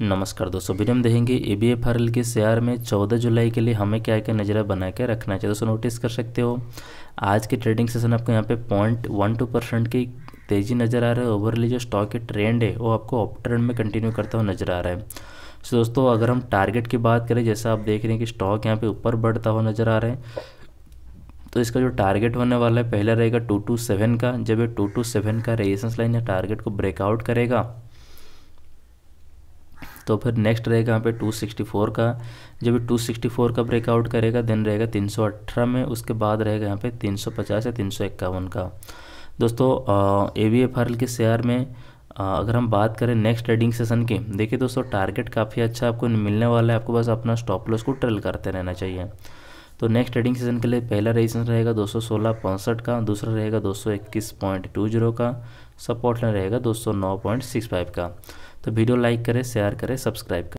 नमस्कार दोस्तों अभी हम देखेंगे A B F R L के शेयर में 14 जुलाई के लिए हमें क्या क्या नजरा बना के रखना चाहिए दोस्तों नोटिस कर सकते हो आज के ट्रेडिंग सेशन आपको यहाँ पे पॉइंट वन टू परसेंट की तेज़ी नज़र आ रहा है ओवरली जो स्टॉक की ट्रेंड है वो आपको अप ट्रेंड में कंटिन्यू करता हुआ नजर आ रहा है सो दोस्तों अगर हम टारगेट की बात करें जैसा आप देख रहे हैं कि स्टॉक यहाँ पर ऊपर बढ़ता हुआ नजर आ रहा है तो इसका जो टारगेट होने वाला है पहला रहेगा टू टू सेवन का जब ये टू टू सेवन का रेजिस्टेंस लाइन या टारगेट को ब्रेकआउट करेगा तो फिर नेक्स्ट रहेगा यहाँ पे 264 का जब 264 का ब्रेकआउट करेगा देन रहेगा 318 में उसके बाद रहेगा यहाँ पे 350 या तीन का दोस्तों A V F R L के शेयर में आ, अगर हम बात करें नेक्स्ट ट्रेडिंग सेशन की देखिए दोस्तों टारगेट काफ़ी अच्छा आपको मिलने वाला है आपको बस अपना स्टॉप लॉस को ट्रेल करते रहना चाहिए तो नेक्स्ट ट्रेडिंग सेशन के लिए पहला रेजिस्टेंस रहेगा दो सौ सोलह का दूसरा रहेगा दो सौ इक्कीस पॉइंट टू जीरो का सपोर्ट लाइन रहेगा दो सौ नौ पॉइंट सिक्स फाइव का तो वीडियो लाइक करें शेयर करें सब्सक्राइब करें